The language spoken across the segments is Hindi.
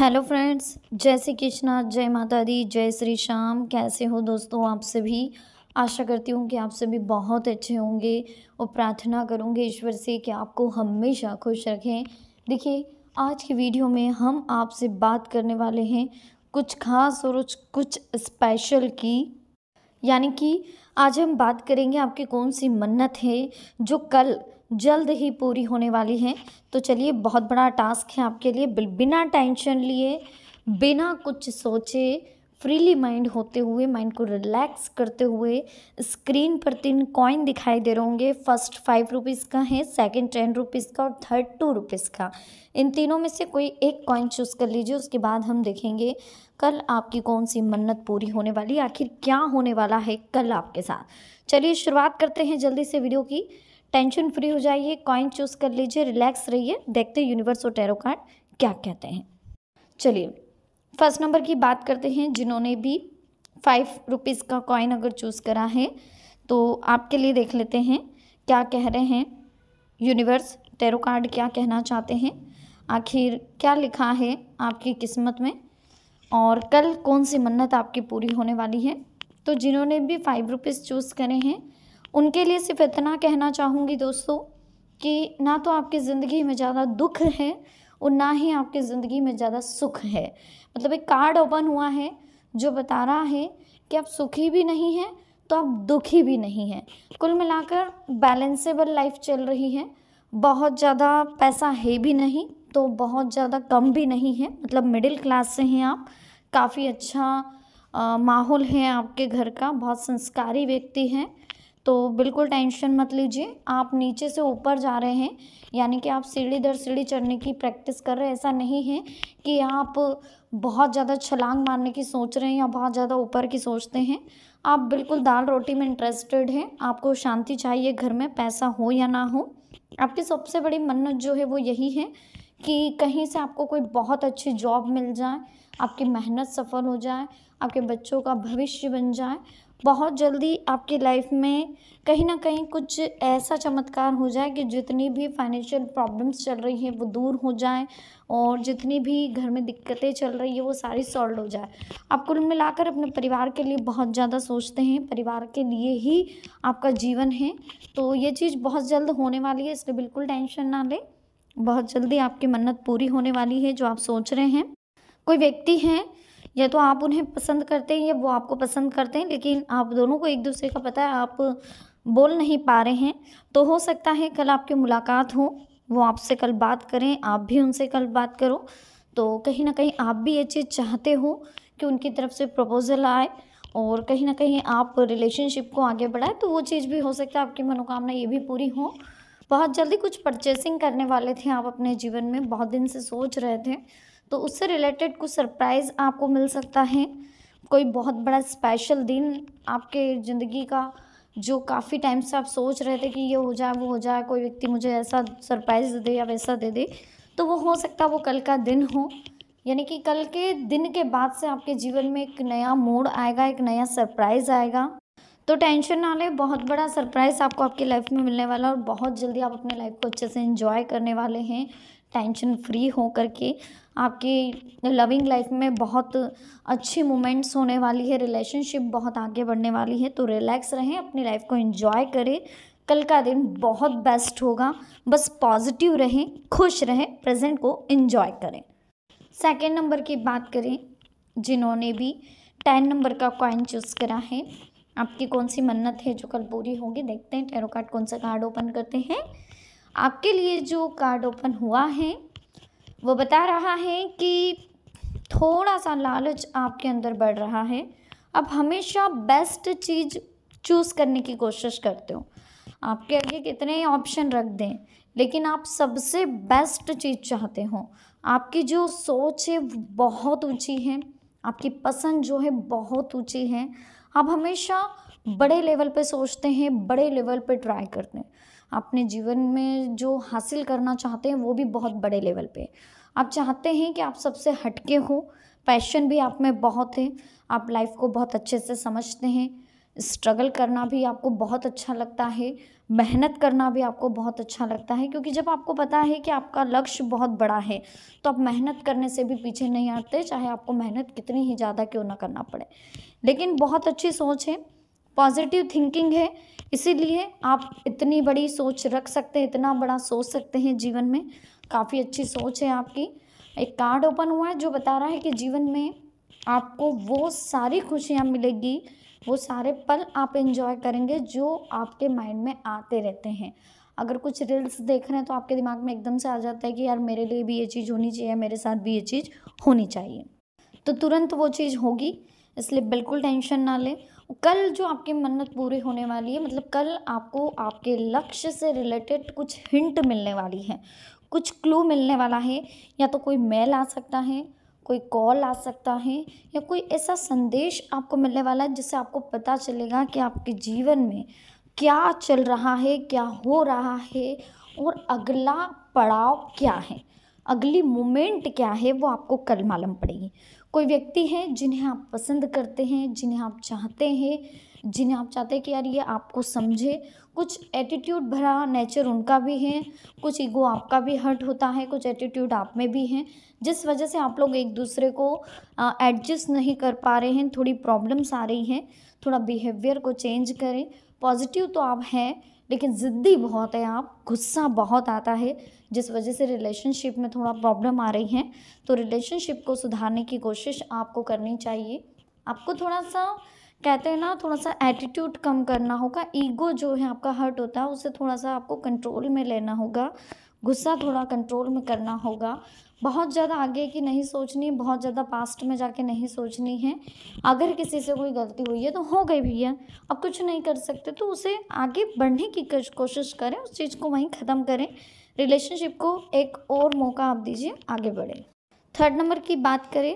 हेलो फ्रेंड्स जय श्री कृष्णा जय माता दी जय श्री श्याम कैसे हो दोस्तों आप सभी आशा करती हूँ कि आप सभी बहुत अच्छे होंगे और प्रार्थना करूँगी ईश्वर से कि आपको हमेशा खुश रखें देखिए आज की वीडियो में हम आपसे बात करने वाले हैं कुछ खास और कुछ स्पेशल की यानी कि आज हम बात करेंगे आपकी कौन सी मन्नत है जो कल जल्द ही पूरी होने वाली हैं तो चलिए बहुत बड़ा टास्क है आपके लिए बिना टेंशन लिए बिना कुछ सोचे फ्रीली माइंड होते हुए माइंड को रिलैक्स करते हुए स्क्रीन पर तीन कॉइन दिखाई दे रहे होंगे फर्स्ट फाइव रुपीज़ का है सेकंड टेन रुपीज़ का और थर्ड टू रुपीज़ का इन तीनों में से कोई एक कॉइन चूज़ कर लीजिए उसके बाद हम देखेंगे कल आपकी कौन सी मन्नत पूरी होने वाली आखिर क्या होने वाला है कल आपके साथ चलिए शुरुआत करते हैं जल्दी से वीडियो की टेंशन फ्री हो जाइए कॉइन चूज़ कर लीजिए रिलैक्स रहिए देखते हैं यूनिवर्स और टेरो कार्ड क्या कहते हैं चलिए फर्स्ट नंबर की बात करते हैं जिन्होंने भी फाइव रुपीज़ का कॉइन अगर चूज़ करा है तो आपके लिए देख लेते हैं क्या कह रहे हैं यूनिवर्स टेरो कार्ड क्या कहना चाहते हैं आखिर क्या लिखा है आपकी किस्मत में और कल कौन सी मन्नत आपकी पूरी होने वाली है तो जिन्होंने भी फाइव रुपीज़ चूज़ करे हैं उनके लिए सिर्फ इतना कहना चाहूँगी दोस्तों कि ना तो आपकी ज़िंदगी में ज़्यादा दुख है और ना ही आपकी ज़िंदगी में ज़्यादा सुख है मतलब एक कार्ड ओपन हुआ है जो बता रहा है कि आप सुखी भी नहीं हैं तो आप दुखी भी नहीं हैं कुल मिलाकर बैलेंसेबल लाइफ चल रही है बहुत ज़्यादा पैसा है भी नहीं तो बहुत ज़्यादा कम भी नहीं है मतलब मिडिल क्लास से हैं आप काफ़ी अच्छा माहौल है आपके घर का बहुत संस्कारी व्यक्ति हैं तो बिल्कुल टेंशन मत लीजिए आप नीचे से ऊपर जा रहे हैं यानी कि आप सीढ़ी दर सीढ़ी चढ़ने की प्रैक्टिस कर रहे हैं ऐसा नहीं है कि आप बहुत ज़्यादा छलांग मारने की सोच रहे हैं या बहुत ज़्यादा ऊपर की सोचते हैं आप बिल्कुल दाल रोटी में इंटरेस्टेड हैं आपको शांति चाहिए घर में पैसा हो या ना हो आपकी सबसे बड़ी मन्नत जो है वो यही है कि कहीं से आपको कोई बहुत अच्छी जॉब मिल जाए आपकी मेहनत सफल हो जाए आपके बच्चों का भविष्य बन जाए बहुत जल्दी आपकी लाइफ में कहीं ना कहीं कुछ ऐसा चमत्कार हो जाए कि जितनी भी फाइनेंशियल प्रॉब्लम्स चल रही हैं वो दूर हो जाए और जितनी भी घर में दिक्कतें चल रही है वो सारी सॉल्व हो जाए आप कुल मिलाकर अपने परिवार के लिए बहुत ज़्यादा सोचते हैं परिवार के लिए ही आपका जीवन है तो ये चीज़ बहुत जल्द होने वाली है इसलिए बिल्कुल टेंशन ना लें बहुत जल्दी आपकी मन्नत पूरी होने वाली है जो आप सोच रहे हैं कोई व्यक्ति हैं या तो आप उन्हें पसंद करते हैं या वो आपको पसंद करते हैं लेकिन आप दोनों को एक दूसरे का पता है आप बोल नहीं पा रहे हैं तो हो सकता है कल आपकी मुलाकात हो वो आपसे कल बात करें आप भी उनसे कल बात करो तो कहीं ना कहीं आप भी ये चीज़ चाहते हो कि उनकी तरफ से प्रपोज़ल आए और कहीं ना कहीं आप रिलेशनशिप को आगे बढ़ाएं तो वो चीज़ भी हो सकता है आपकी मनोकामना ये भी पूरी हो बहुत जल्दी कुछ परचेसिंग करने वाले थे आप अपने जीवन में बहुत दिन से सोच रहे थे तो उससे रिलेटेड कुछ सरप्राइज़ आपको मिल सकता है कोई बहुत बड़ा स्पेशल दिन आपके ज़िंदगी का जो काफ़ी टाइम से आप सोच रहे थे कि ये हो जाए वो हो जाए कोई व्यक्ति मुझे ऐसा सरप्राइज़ दे या वैसा दे दे तो वो हो सकता है वो कल का दिन हो यानी कि कल के दिन के बाद से आपके जीवन में एक नया मोड़ आएगा एक नया सरप्राइज़ आएगा तो टेंशन ना ले बहुत बड़ा सरप्राइज़ आपको आपकी लाइफ में मिलने वाला और बहुत जल्दी आप अपने लाइफ को अच्छे से इन्जॉय करने वाले हैं टेंशन फ्री हो करके आपकी लविंग लाइफ में बहुत अच्छी मोमेंट्स होने वाली है रिलेशनशिप बहुत आगे बढ़ने वाली है तो रिलैक्स रहें अपनी लाइफ को इन्जॉय करें कल का दिन बहुत बेस्ट होगा बस पॉजिटिव रहें खुश रहें प्रेजेंट को इन्जॉय करें सेकेंड नंबर की बात करें जिन्होंने भी टेन नंबर का कॉइन चूज़ करा है आपकी कौन सी मन्नत है जो कल पूरी होगी देखते हैं टैरो कार्ड कौन सा कार्ड ओपन करते हैं आपके लिए जो कार्ड ओपन हुआ है वो बता रहा है कि थोड़ा सा लालच आपके अंदर बढ़ रहा है आप हमेशा बेस्ट चीज़ चूज़ करने की कोशिश करते हो आपके आगे कितने ऑप्शन रख दें लेकिन आप सबसे बेस्ट चीज़ चाहते हो आपकी जो सोच है बहुत ऊंची है आपकी पसंद जो है बहुत ऊंची है आप हमेशा बड़े लेवल पे सोचते हैं बड़े लेवल पे ट्राई करते हैं अपने जीवन में जो हासिल करना चाहते हैं वो भी बहुत बड़े लेवल पे आप चाहते हैं कि आप सबसे हटके हो पैशन भी आप में बहुत है आप लाइफ को बहुत अच्छे से समझते हैं स्ट्रगल करना भी आपको बहुत अच्छा लगता है मेहनत करना भी आपको बहुत अच्छा लगता है क्योंकि जब आपको पता है कि आपका लक्ष्य बहुत बड़ा है तो आप मेहनत करने से भी पीछे नहीं हटते चाहे आपको मेहनत कितनी ही ज़्यादा क्यों ना करना पड़े लेकिन बहुत अच्छी सोच है पॉजिटिव थिंकिंग है इसीलिए आप इतनी बड़ी सोच रख सकते हैं इतना बड़ा सोच सकते हैं जीवन में काफ़ी अच्छी सोच है आपकी एक कार्ड ओपन हुआ है जो बता रहा है कि जीवन में आपको वो सारी खुशियाँ मिलेगी वो सारे पल आप इन्जॉय करेंगे जो आपके माइंड में आते रहते हैं अगर कुछ रील्स देख रहे हैं तो आपके दिमाग में एकदम से आ जाता है कि यार मेरे लिए भी ये चीज़ होनी चाहिए मेरे साथ भी ये चीज़ होनी चाहिए तो तुरंत वो चीज़ होगी इसलिए बिल्कुल टेंशन ना लें कल जो आपकी मन्नत पूरी होने वाली है मतलब कल आपको आपके लक्ष्य से रिलेटेड कुछ हिंट मिलने वाली है कुछ क्लू मिलने वाला है या तो कोई मेल आ सकता है कोई कॉल आ सकता है या कोई ऐसा संदेश आपको मिलने वाला है जिससे आपको पता चलेगा कि आपके जीवन में क्या चल रहा है क्या हो रहा है और अगला पड़ाव क्या है अगली मोमेंट क्या है वो आपको कल मालूम पड़ेगी कोई व्यक्ति है जिन्हें आप पसंद करते हैं जिन्हें आप चाहते हैं जिन्हें आप चाहते हैं कि यार ये आपको समझे कुछ एटीट्यूड भरा नेचर उनका भी है कुछ ईगो आपका भी हर्ट होता है कुछ एटीट्यूड आप में भी हैं जिस वजह से आप लोग एक दूसरे को एडजस्ट नहीं कर पा रहे हैं थोड़ी प्रॉब्लम्स आ रही हैं थोड़ा बिहेवियर को चेंज करें पॉजिटिव तो आप हैं लेकिन ज़िद्दी बहुत है आप गुस्सा बहुत आता है जिस वजह से रिलेशनशिप में थोड़ा प्रॉब्लम आ रही है तो रिलेशनशिप को सुधारने की कोशिश आपको करनी चाहिए आपको थोड़ा सा कहते हैं ना थोड़ा सा एटीट्यूड कम करना होगा ईगो जो है आपका हर्ट होता है उसे थोड़ा सा आपको कंट्रोल में लेना होगा गुस्सा थोड़ा कंट्रोल में करना होगा बहुत ज़्यादा आगे की नहीं सोचनी बहुत ज़्यादा पास्ट में जाके नहीं सोचनी है अगर किसी से कोई गलती हुई है तो हो गई भैया अब कुछ नहीं कर सकते तो उसे आगे बढ़ने की कोशिश करें उस चीज़ को वहीं ख़त्म करें रिलेशनशिप को एक और मौका आप दीजिए आगे बढ़ें थर्ड नंबर की बात करें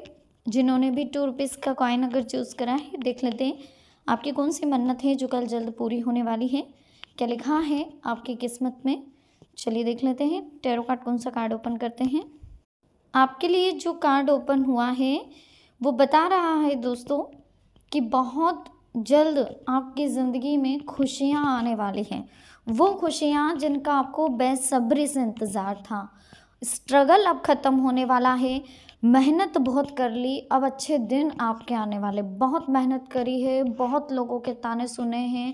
जिन्होंने भी टू रुपीज़ का कॉइन अगर चूज़ करा है देख लेते हैं आपकी कौन सी मन्नत है जो कल जल्द पूरी होने वाली है क्या लिखा है आपकी किस्मत में चलिए देख लेते हैं टेरो कार्ड कौन सा कार्ड ओपन करते हैं आपके लिए जो कार्ड ओपन हुआ है वो बता रहा है दोस्तों कि बहुत जल्द आपकी ज़िंदगी में खुशियाँ आने वाली हैं वो खुशियाँ जिनका आपको बेसब्री से इंतज़ार था स्ट्रगल अब ख़त्म होने वाला है मेहनत बहुत कर ली अब अच्छे दिन आपके आने वाले बहुत मेहनत करी है बहुत लोगों के ताने सुने हैं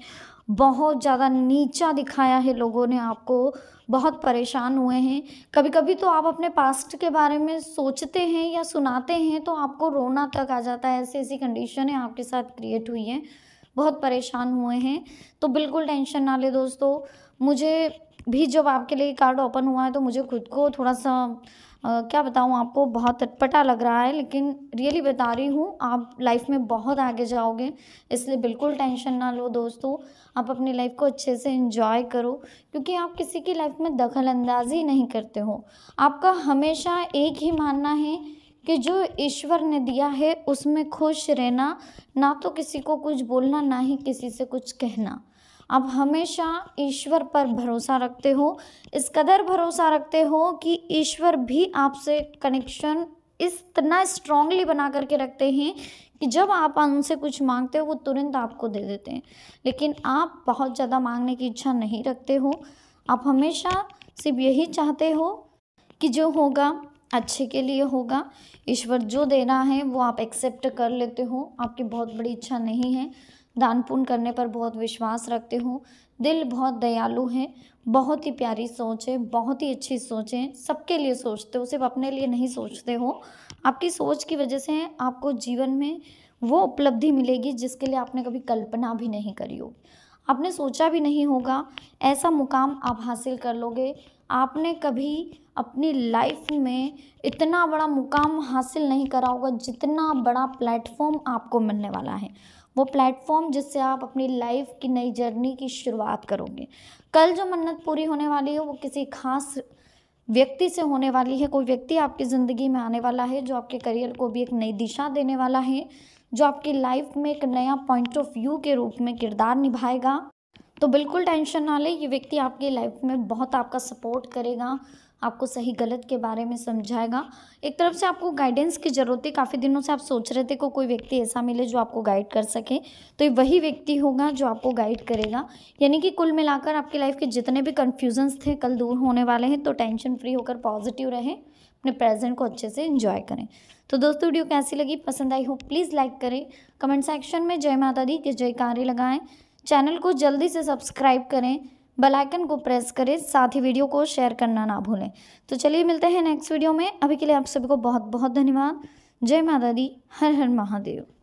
बहुत ज़्यादा नीचा दिखाया है लोगों ने आपको बहुत परेशान हुए हैं कभी कभी तो आप अपने पास्ट के बारे में सोचते हैं या सुनाते हैं तो आपको रोना तक आ जाता है ऐसी ऐसी कंडीशन है आपके साथ क्रिएट हुई है बहुत परेशान हुए हैं तो बिल्कुल टेंशन ना ले दोस्तों मुझे भी जब आपके लिए कार्ड ओपन हुआ है तो मुझे खुद को थोड़ा सा क्या बताऊँ आपको बहुत अटपटा लग रहा है लेकिन रियली बता रही हूँ आप लाइफ में बहुत आगे जाओगे इसलिए बिल्कुल टेंशन ना लो दोस्तों आप अपनी लाइफ को अच्छे से इन्जॉय करो क्योंकि आप किसी की लाइफ में दखल अंदाजी नहीं करते हो आपका हमेशा एक ही मानना है कि जो ईश्वर ने दिया है उसमें खुश रहना ना तो किसी को कुछ बोलना ना ही किसी से कुछ कहना आप हमेशा ईश्वर पर भरोसा रखते हो इस कदर भरोसा रखते हो कि ईश्वर भी आपसे कनेक्शन इस इतना स्ट्रांगली बना करके रखते हैं कि जब आप उनसे कुछ मांगते हो वो तुरंत आपको दे देते हैं लेकिन आप बहुत ज़्यादा मांगने की इच्छा नहीं रखते हो आप हमेशा सिर्फ यही चाहते हो कि जो होगा अच्छे के लिए होगा ईश्वर जो देना है वो आप एक्सेप्ट कर लेते हो आपकी बहुत बड़ी इच्छा नहीं है दान पुण्य करने पर बहुत विश्वास रखते हो दिल बहुत दयालु है बहुत ही प्यारी सोच है बहुत ही अच्छी सोच है सबके लिए सोचते हो सिर्फ अपने लिए नहीं सोचते हो आपकी सोच की वजह से आपको जीवन में वो उपलब्धि मिलेगी जिसके लिए आपने कभी कल्पना भी नहीं करी होगी आपने सोचा भी नहीं होगा ऐसा मुकाम आप हासिल कर लोगे आपने कभी अपनी लाइफ में इतना बड़ा मुकाम हासिल नहीं करा होगा जितना बड़ा प्लेटफॉर्म आपको मिलने वाला है वो प्लेटफॉर्म जिससे आप अपनी लाइफ की नई जर्नी की शुरुआत करोगे कल जो मन्नत पूरी होने वाली है वो किसी खास व्यक्ति से होने वाली है कोई व्यक्ति आपकी ज़िंदगी में आने वाला है जो आपके करियर को भी एक नई दिशा देने वाला है जो आपकी लाइफ में एक नया पॉइंट ऑफ व्यू के रूप में किरदार निभाएगा तो बिल्कुल टेंशन ना ले ये व्यक्ति आपकी लाइफ में बहुत आपका सपोर्ट करेगा आपको सही गलत के बारे में समझाएगा एक तरफ से आपको गाइडेंस की ज़रूरत है काफ़ी दिनों से आप सोच रहे थे को कोई व्यक्ति ऐसा मिले जो आपको गाइड कर सके तो ये वही व्यक्ति होगा जो आपको गाइड करेगा यानी कि कुल मिलाकर आपकी लाइफ के जितने भी कन्फ्यूजन्स थे कल दूर होने वाले हैं तो टेंशन फ्री होकर पॉजिटिव रहें अपने प्रेजेंट को अच्छे से इन्जॉय करें तो दोस्तों वीडियो कैसी लगी पसंद आई हो प्लीज़ लाइक करें कमेंट सेक्शन में जय माता दी के जयकारे लगाएं चैनल को जल्दी से सब्सक्राइब करें बेल आइकन को प्रेस करें साथ ही वीडियो को शेयर करना ना भूलें तो चलिए मिलते हैं नेक्स्ट वीडियो में अभी के लिए आप सभी को बहुत बहुत धन्यवाद जय माता दी हर हर महादेव